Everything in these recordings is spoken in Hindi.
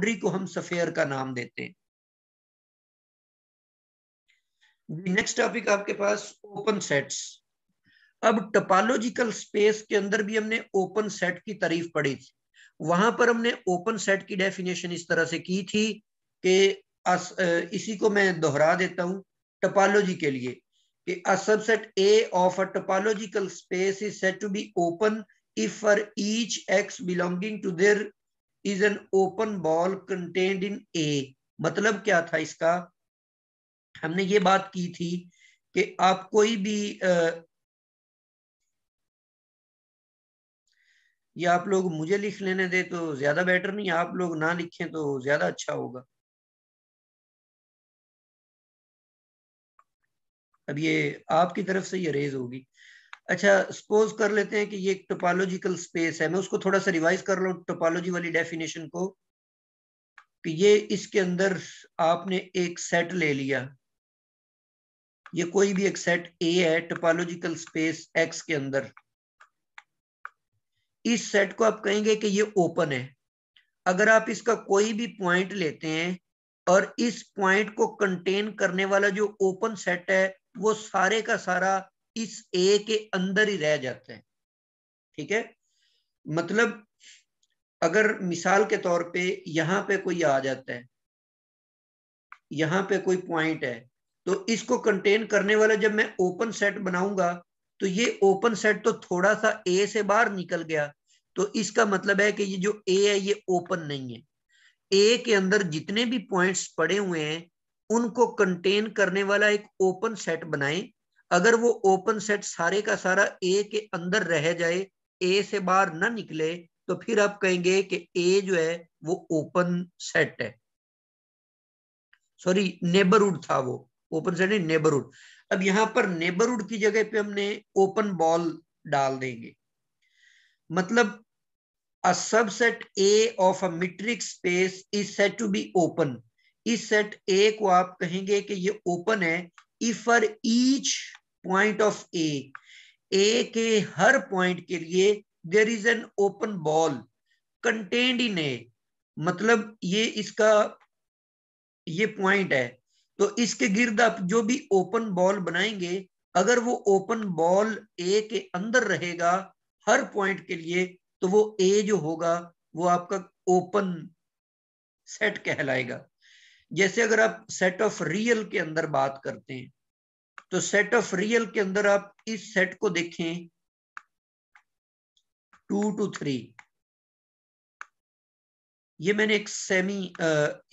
बाउंड्री को हम सफेयर का नाम देते हैं नेक्स्ट टॉपिक आपके पास ओपन सेट्स अब टपालोजिकल स्पेस के अंदर भी हमने ओपन सेट की तारीफ पढ़ी थी वहां पर हमने ओपन सेट की डेफिनेशन इस तरह से की थी कि इसी को मैं दोहरा देता हूं टपालोजी के लिए कि a subset A of a topological space is said to be open if for each x belonging to their is an open ball contained in A मतलब क्या था इसका हमने ये बात की थी कि आप कोई भी आ, ये आप लोग मुझे लिख लेने दे तो ज्यादा बेटर नहीं आप लोग ना लिखें तो ज्यादा अच्छा होगा अब ये आपकी तरफ से ये रेज होगी अच्छा सपोज कर लेते हैं कि ये एक टोपोलॉजिकल स्पेस है मैं उसको थोड़ा सा रिवाइज कर लू टोपोलॉजी वाली डेफिनेशन को कि ये इसके अंदर आपने एक सेट ले लिया ये कोई भी एक सेट ए है टोपोलॉजिकल स्पेस एक्स के अंदर इस सेट को आप कहेंगे कि ये ओपन है अगर आप इसका कोई भी पॉइंट लेते हैं और इस पॉइंट को कंटेन करने वाला जो ओपन सेट है वो सारे का सारा इस ए के अंदर ही रह जाते हैं ठीक है मतलब अगर मिसाल के तौर पे यहां पे कोई आ जाता है यहां पे कोई पॉइंट है तो इसको कंटेन करने वाला जब मैं ओपन सेट बनाऊंगा तो ये ओपन सेट तो थोड़ा सा ए से बाहर निकल गया तो इसका मतलब है कि ये जो ए है ये ओपन नहीं है ए के अंदर जितने भी पॉइंट्स पड़े हुए हैं उनको कंटेन करने वाला एक ओपन सेट बनाएं अगर वो ओपन सेट सारे का सारा ए के अंदर रह जाए ए से बाहर ना निकले तो फिर आप कहेंगे कि ए जो है वो ओपन सेट है सॉरी नेबरहुड था वो ओपन सेट नहीं नेबरहुड अब यहां पर नेबरहुड की जगह पे हमने ओपन बॉल डाल देंगे मतलब a subset A of a metric space is said to be open इस सेट ए को आप कहेंगे कि ये ओपन है if for each point of A A के हर पॉइंट के लिए there is an open ball contained in A मतलब ये इसका ये पॉइंट है तो इसके गिर्द आप जो भी ओपन बॉल बनाएंगे अगर वो ओपन बॉल ए के अंदर रहेगा हर पॉइंट के लिए तो वो ए जो होगा वो आपका ओपन सेट कहलाएगा जैसे अगर आप सेट ऑफ रियल के अंदर बात करते हैं तो सेट ऑफ रियल के अंदर आप इस सेट को देखें टू टू थ्री ये मैंने एक सेमी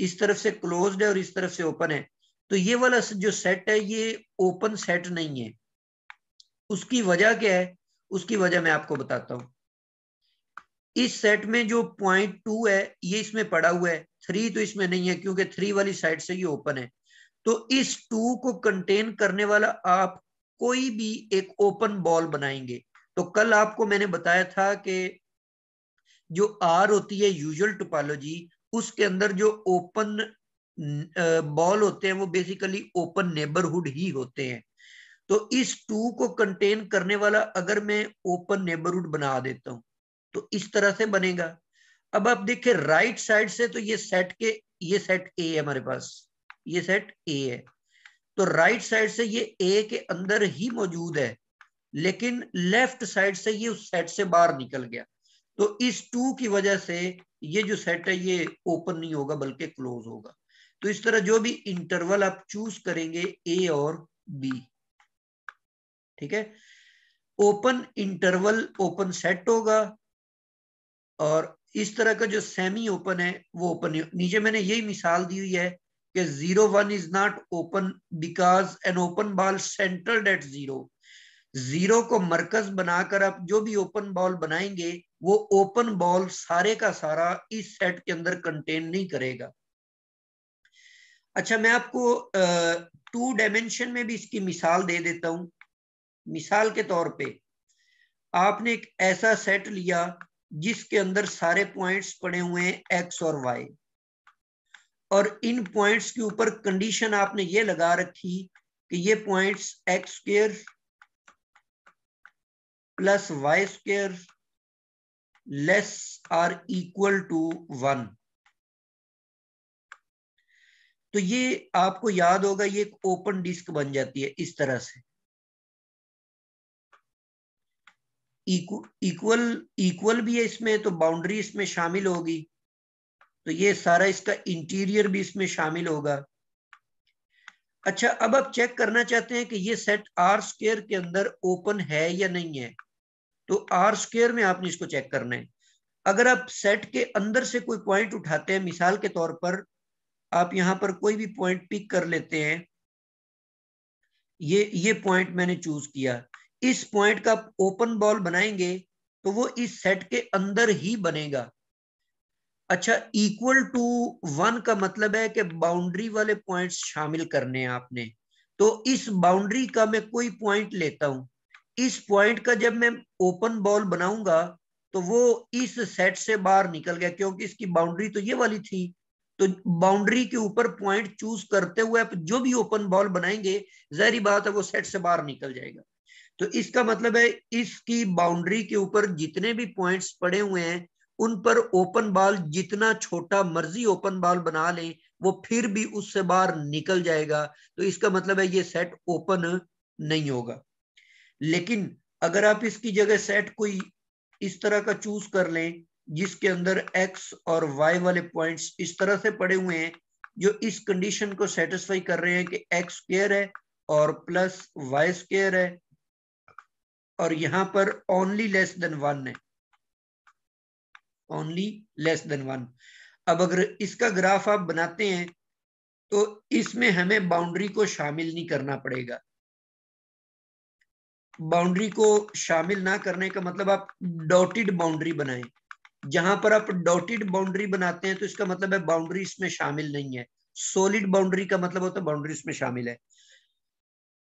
इस तरफ से क्लोज्ड है और इस तरफ से ओपन है तो ये वाला जो सेट है ये ओपन सेट नहीं है उसकी वजह क्या है उसकी वजह मैं आपको बताता हूं इस सेट में जो पॉइंट टू है ये इसमें पड़ा हुआ है थ्री तो इसमें नहीं है क्योंकि थ्री वाली साइड से ये ओपन है तो इस टू को कंटेन करने वाला आप कोई भी एक ओपन बॉल बनाएंगे तो कल आपको मैंने बताया था कि जो आर होती है यूजुअल टोपोलॉजी उसके अंदर जो ओपन बॉल होते हैं वो बेसिकली ओपन नेबरहुड ही होते हैं तो इस टू को कंटेन करने वाला अगर मैं ओपन नेबरहुड बना देता हूं तो इस तरह से बनेगा अब आप देखिए राइट साइड से तो ये सेट के ये सेट ए है हमारे पास ये सेट ए है तो राइट साइड से ये ए के अंदर ही मौजूद है लेकिन लेफ्ट साइड से ये उस सेट से बाहर निकल गया तो इस टू की वजह से ये जो सेट है ये ओपन नहीं होगा बल्कि क्लोज होगा तो इस तरह जो भी इंटरवल आप चूज करेंगे ए और बी ठीक है ओपन इंटरवल ओपन सेट होगा और इस तरह का जो सेमी ओपन है वो ओपन नीचे मैंने यही मिसाल दी हुई है कि zero one is not open because an open ball centred at zero zero को मरकज बनाकर आप जो भी ओपन बॉल बनाएंगे वो ओपन बॉल सारे का सारा इस सेट के अंदर कंटेन नहीं करेगा अच्छा मैं आपको टू डायमेंशन में भी इसकी मिसाल दे देता हूं मिसाल के तौर पे आपने एक ऐसा सेट लिया जिसके अंदर सारे पॉइंट्स पड़े हुए हैं एक्स और वाई और इन पॉइंट्स के ऊपर कंडीशन आपने ये लगा रखी कि ये points x square plus y square less or equal to one तो ये आपको याद होगा ये एक ओपन डिस्क बन जाती है इस तरह से इक्वल इक्वल भी है इसमें तो बाउंड्री इसमें शामिल होगी तो ये सारा इसका इंटीरियर भी इसमें शामिल होगा अच्छा अब आप चेक करना चाहते हैं कि ये सेट आर स्केयर के अंदर ओपन है या नहीं है तो आर स्केयर में आपने इसको चेक करना है अगर आप सेट के अंदर से कोई पॉइंट उठाते हैं मिसाल के तौर पर आप यहां पर कोई भी पॉइंट पिक कर लेते हैं ये ये पॉइंट मैंने चूज किया इस पॉइंट का ओपन बॉल बनाएंगे तो वो इस सेट के अंदर ही बनेगा अच्छा इक्वल टू वन का मतलब है कि बाउंड्री वाले पॉइंट शामिल करने हैं आपने तो इस बाउंड्री का मैं कोई पॉइंट लेता हूं इस पॉइंट का जब मैं ओपन बॉल बनाऊंगा तो वो इस सेट से बाहर निकल गया क्योंकि इसकी बाउंड्री तो ये वाली थी तो बाउंड्री के ऊपर पॉइंट चूज करते हुए आप जो भी ओपन बॉल बनाएंगे जहरी बात है वो सेट से बाहर निकल जाएगा तो इसका मतलब है इसकी बाउंड्री के ऊपर जितने भी पॉइंट्स पड़े हुए हैं उन पर ओपन बॉल जितना छोटा मर्जी ओपन बॉल बना ले वो फिर भी उससे बाहर निकल जाएगा तो इसका मतलब है ये सेट ओपन नहीं होगा लेकिन अगर आप इसकी जगह सेट कोई इस तरह का चूज कर लें जिसके अंदर एक्स और वाई वाले पॉइंट्स इस तरह से पड़े हुए हैं जो इस कंडीशन को सेटिस्फाई कर रहे हैं कि एक्स स्केयर है और प्लस वाई स्केयर है और यहां पर ओनली लेस देन वन है ओनली लेस देन वन अब अगर इसका ग्राफ आप बनाते हैं तो इसमें हमें बाउंड्री को शामिल नहीं करना पड़ेगा बाउंड्री को शामिल ना करने का मतलब आप डॉटेड बाउंड्री बनाएं जहां पर आप डॉटेड बाउंड्री बनाते हैं तो इसका मतलब है बाउंड्री इसमें शामिल नहीं है सॉलिड बाउंड्री का मतलब होता है बाउंड्री इसमें शामिल है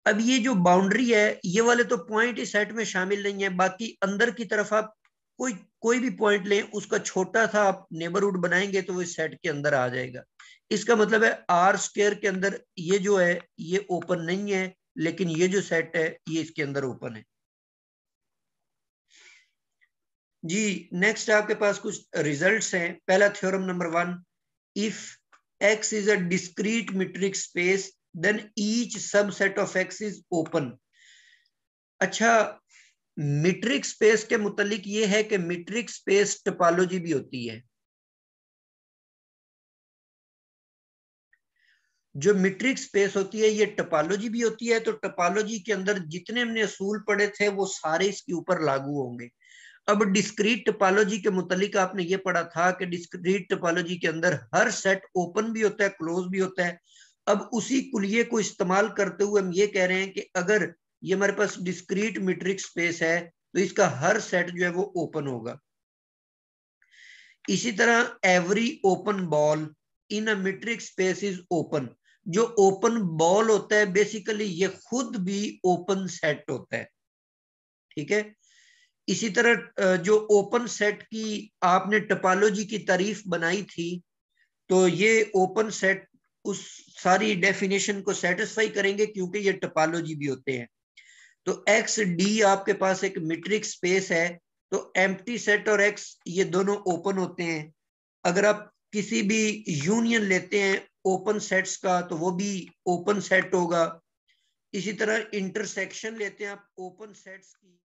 अब ये जो बाउंड्री है ये वाले तो पॉइंट इस सेट में शामिल नहीं है बाकी अंदर की तरफ आप कोई कोई भी पॉइंट लें उसका छोटा सा आप नेबरहुड बनाएंगे तो वो इस सेट के अंदर आ जाएगा इसका मतलब है आर स्क्र के अंदर ये जो है ये ओपन नहीं है लेकिन ये जो सेट है ये इसके अंदर ओपन है जी नेक्स्ट आपके पास कुछ रिजल्ट्स हैं पहला theorem number one if x is a discrete metric space then each subset of x is open अच्छा मीट्रिक स्पेस के मुतलिक ये है कि मीट्रिक स्पेस टोपोलॉजी भी होती है जो मीट्रिक स्पेस होती है ये टोपोलॉजी भी होती है तो टोपोलॉजी के अंदर जितने हमने असूल पढ़े थे वो सारे इसके ऊपर लागू होंगे अब डिस्क्रीट टोपोलॉजी के मुतलिक आपने ये पढ़ा था कि डिस्क्रीट टोपोलॉजी के अंदर हर सेट ओपन भी होता है क्लोज भी होता है अब उसी कुलिये को इस्तेमाल करते हुए हम ये कह रहे हैं कि अगर ये हमारे पास डिस्क्रीट मीट्रिक स्पेस है तो इसका हर सेट जो है वो ओपन होगा इसी तरह every open ball in a metric space is open जो ओपन बॉल होता है बेसिकली ये खुद भी ओपन सेट होता है ठीक है इसी तरह जो ओपन सेट की आपने टपालोजी की तारीफ बनाई थी तो ये ओपन सेट उस सारी डेफिनेशन को सेटिस्फाई करेंगे क्योंकि ये टपालोजी भी होते हैं तो एक्स डी आपके पास एक मीट्रिक स्पेस है तो एम सेट और एक्स ये दोनों ओपन होते हैं अगर आप किसी भी यूनियन लेते हैं ओपन सेट्स का तो वो भी ओपन सेट होगा इसी तरह इंटरसेक्शन लेते हैं आप ओपन सेट्स की